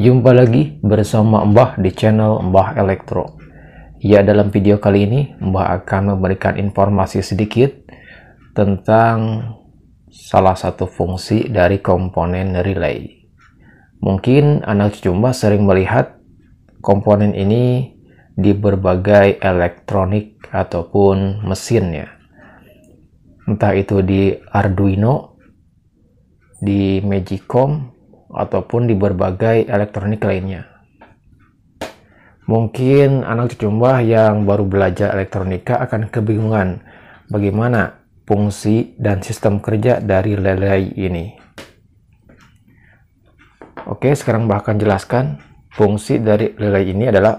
Jumpa lagi bersama Mbah di channel Mbah Elektro. Ya, dalam video kali ini Mbah akan memberikan informasi sedikit tentang salah satu fungsi dari komponen relay. Mungkin anak cucu Mbah sering melihat komponen ini di berbagai elektronik ataupun mesinnya. Entah itu di Arduino, di Magicom, ataupun di berbagai elektronik lainnya. Mungkin anak cucu mbah yang baru belajar elektronika akan kebingungan bagaimana fungsi dan sistem kerja dari lelei ini. Oke, sekarang bahkan jelaskan fungsi dari lelei ini adalah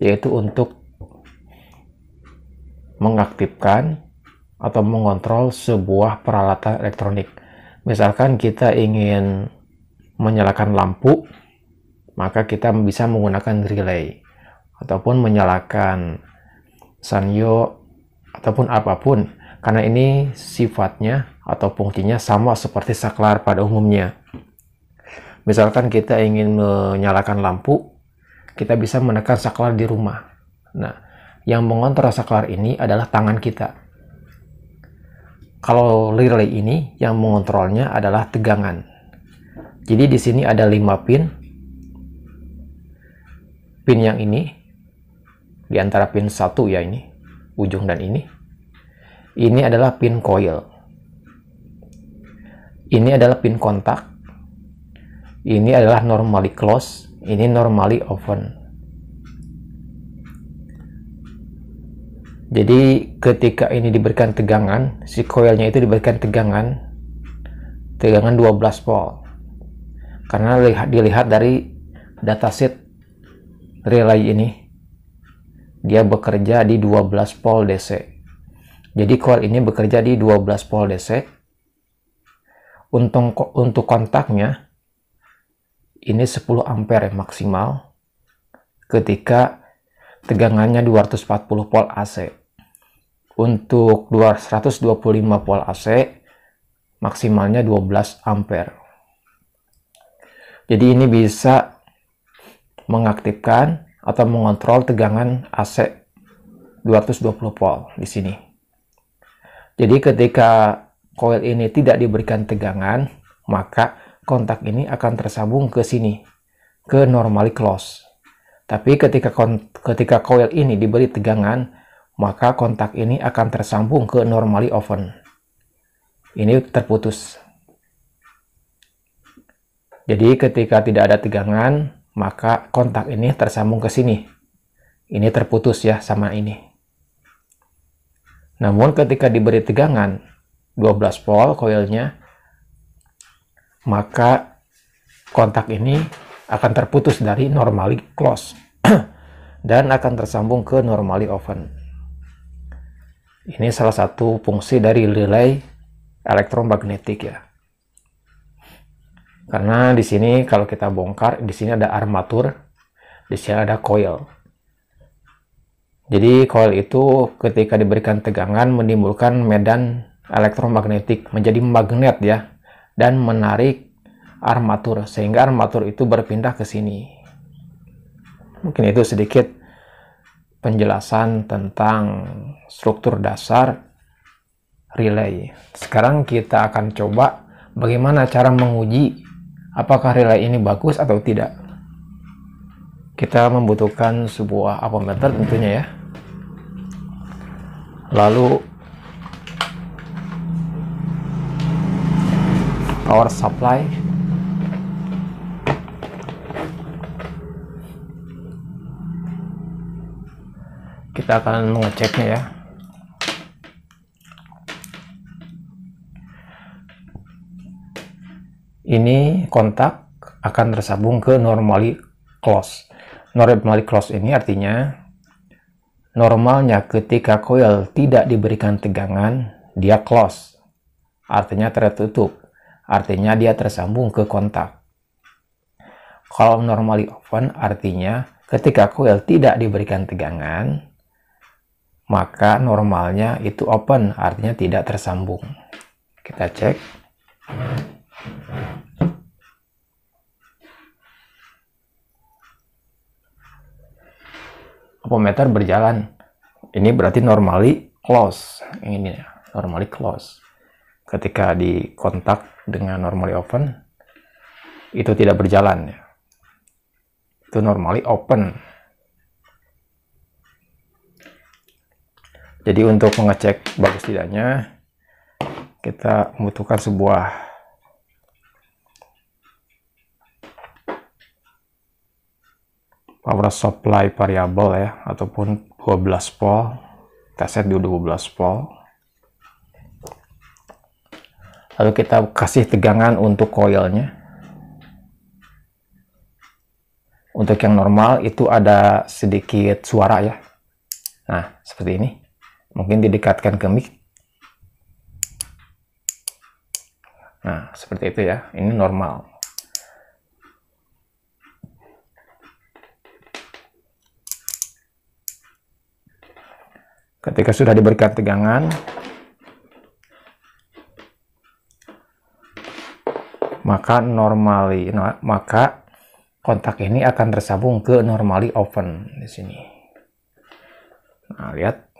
yaitu untuk mengaktifkan atau mengontrol sebuah peralatan elektronik. Misalkan kita ingin menyalakan lampu, maka kita bisa menggunakan relay ataupun menyalakan sanyo ataupun apapun karena ini sifatnya atau fungsinya sama seperti saklar pada umumnya. Misalkan kita ingin menyalakan lampu, kita bisa menekan saklar di rumah. Nah, yang mengontrol saklar ini adalah tangan kita. Kalau relay ini, yang mengontrolnya adalah tegangan jadi di sini ada 5 pin. Pin yang ini di antara pin 1 ya ini, ujung dan ini. Ini adalah pin coil. Ini adalah pin kontak. Ini adalah normally close, ini normally open. Jadi ketika ini diberikan tegangan, si coilnya itu diberikan tegangan, tegangan 12 volt karena lihat, dilihat dari dataset relay ini dia bekerja di 12 pol DC jadi coil ini bekerja di 12 pol DC untung untuk kontaknya ini 10 ampere maksimal ketika tegangannya 240 volt AC untuk 225 volt AC maksimalnya 12 ampere jadi ini bisa mengaktifkan atau mengontrol tegangan AC 220 volt di sini. Jadi ketika coil ini tidak diberikan tegangan, maka kontak ini akan tersambung ke sini, ke normally close. Tapi ketika ketika koil ini diberi tegangan, maka kontak ini akan tersambung ke normally open. Ini terputus. Jadi ketika tidak ada tegangan, maka kontak ini tersambung ke sini. Ini terputus ya sama ini. Namun ketika diberi tegangan 12 volt koilnya, maka kontak ini akan terputus dari normally close dan akan tersambung ke normally open. Ini salah satu fungsi dari relay elektromagnetik ya. Karena di sini kalau kita bongkar, di sini ada armatur, di sini ada coil. Jadi coil itu ketika diberikan tegangan menimbulkan medan elektromagnetik menjadi magnet ya dan menarik armatur sehingga armatur itu berpindah ke sini. Mungkin itu sedikit penjelasan tentang struktur dasar relay. Sekarang kita akan coba bagaimana cara menguji apakah relay ini bagus atau tidak. Kita membutuhkan sebuah apometer tentunya ya. Lalu power supply kita akan mengeceknya ya ini kontak akan tersambung ke normally close. Normally close ini artinya normalnya ketika coil tidak diberikan tegangan, dia close. Artinya tertutup. Artinya dia tersambung ke kontak. Kalau normally open artinya ketika coil tidak diberikan tegangan, maka normalnya itu open, artinya tidak tersambung. Kita cek meter berjalan. Ini berarti normally close. Ini ya, normally close. Ketika di kontak dengan normally open, itu tidak berjalan. Ya. Itu normally open. Jadi untuk mengecek bagus tidaknya, kita membutuhkan sebuah power supply variable ya ataupun 12 volt kita set di 12 volt lalu kita kasih tegangan untuk coilnya untuk yang normal itu ada sedikit suara ya nah seperti ini mungkin didekatkan ke mic nah seperti itu ya ini normal Ketika sudah diberikan tegangan, maka normali maka kontak ini akan tersambung ke normally open di sini. Nah, lihat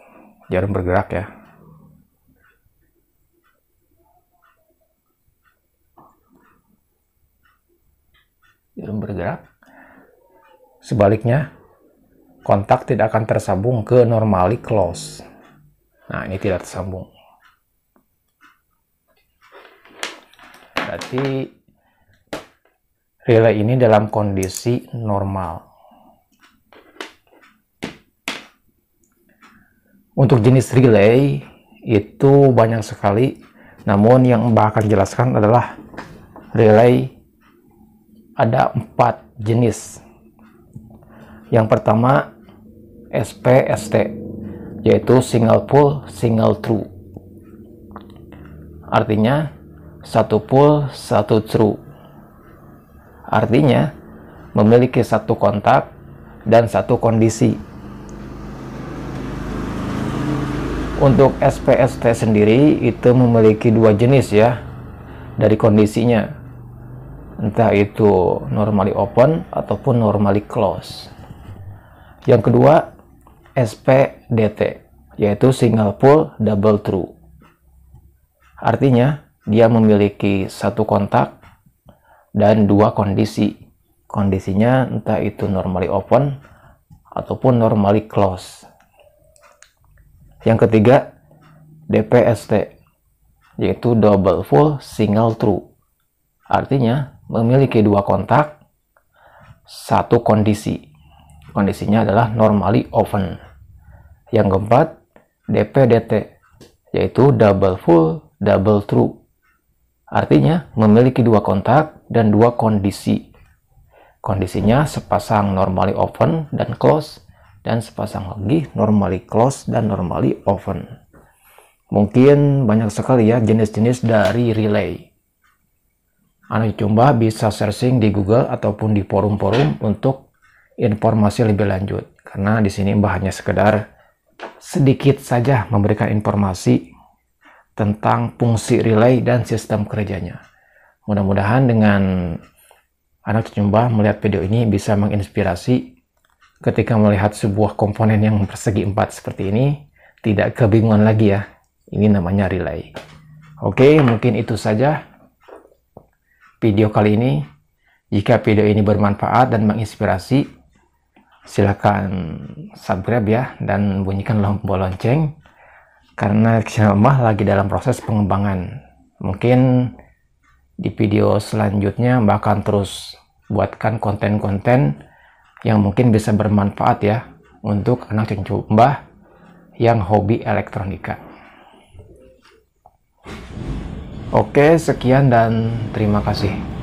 jarum bergerak ya. Jarum bergerak. Sebaliknya kontak tidak akan tersambung ke normally close. Nah, ini tidak tersambung. Berarti relay ini dalam kondisi normal. Untuk jenis relay itu banyak sekali, namun yang Mbak akan jelaskan adalah relay ada empat jenis. Yang pertama SPST yaitu single pull single true artinya satu pull satu true artinya memiliki satu kontak dan satu kondisi untuk SPST sendiri itu memiliki dua jenis ya dari kondisinya entah itu normally open ataupun normally close. Yang kedua, SPDT, yaitu single pull double true. Artinya, dia memiliki satu kontak dan dua kondisi. Kondisinya entah itu normally open ataupun normally close. Yang ketiga, DPST, yaitu double full single true. Artinya, memiliki dua kontak, satu kondisi. Kondisinya adalah normally open. Yang keempat, DPDT, yaitu double full, double true. Artinya, memiliki dua kontak dan dua kondisi. Kondisinya sepasang normally open dan close, dan sepasang lagi normally close dan normally open. Mungkin banyak sekali ya jenis-jenis dari relay. Anak coba bisa searching di Google ataupun di forum-forum untuk informasi lebih lanjut. Karena di sini bahannya sekedar sedikit saja memberikan informasi tentang fungsi relay dan sistem kerjanya. Mudah-mudahan dengan anak Cucumba melihat video ini bisa menginspirasi ketika melihat sebuah komponen yang persegi empat seperti ini, tidak kebingungan lagi ya. Ini namanya relay. Oke, mungkin itu saja video kali ini. Jika video ini bermanfaat dan menginspirasi, silahkan subscribe ya dan bunyikan tombol lonceng karena channel Mbah lagi dalam proses pengembangan. Mungkin di video selanjutnya Mbah akan terus buatkan konten-konten yang mungkin bisa bermanfaat ya untuk anak cucu Mbah yang hobi elektronika. Oke, sekian dan terima kasih.